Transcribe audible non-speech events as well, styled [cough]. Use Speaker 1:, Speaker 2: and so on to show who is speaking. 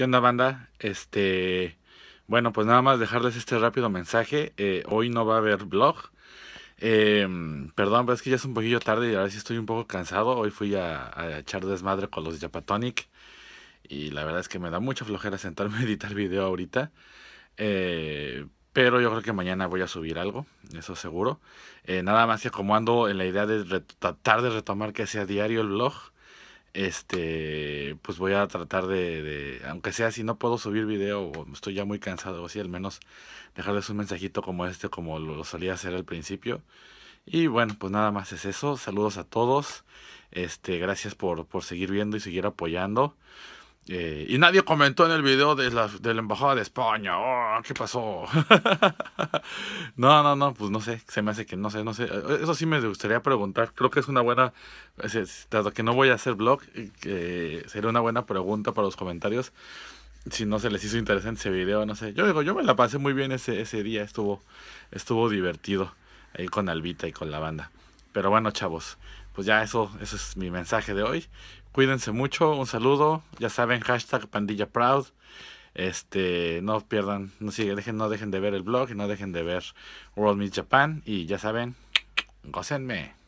Speaker 1: ¿Qué onda, banda? Este, bueno, pues nada más dejarles este rápido mensaje. Eh, hoy no va a haber vlog. Eh, perdón, pero es que ya es un poquillo tarde y ahora sí estoy un poco cansado. Hoy fui a, echar desmadre con los Japatonic. Y la verdad es que me da mucha flojera sentarme a editar video ahorita. Eh, pero yo creo que mañana voy a subir algo, eso seguro. nada más que como ando en la idea de tratar de retomar que sea diario el vlog este, pues voy a tratar de, aunque sea si no puedo subir video estoy ya muy cansado, así al menos dejarles un mensajito como este, como lo solía hacer al principio. Y bueno, pues nada más es eso. Saludos a todos. Este, gracias por, por seguir viendo y seguir apoyando. Eh, y nadie comentó en el video de la, de la Embajada de España. Oh, ¿Qué pasó? [laughs] no, no, no, pues no sé. Se me hace que no sé, no sé. Eso sí me gustaría preguntar. Creo que es una buena. Dado que no voy a hacer blog, eh, sería una buena pregunta para los comentarios. Si no se les hizo interesante ese video, no sé. Yo digo, yo me la pasé muy bien ese, día. Estuvo, estuvo divertido. Ahí con Albita y con la banda. Pero bueno, chavos. Pues ya eso, es mi mensaje de hoy. Cuídense mucho, un saludo, ya saben, hashtag pandilla proud. Este, no pierdan, no, dejen, no dejen de ver el blog no dejen de ver World Meets Japan. Y ya saben, gocenme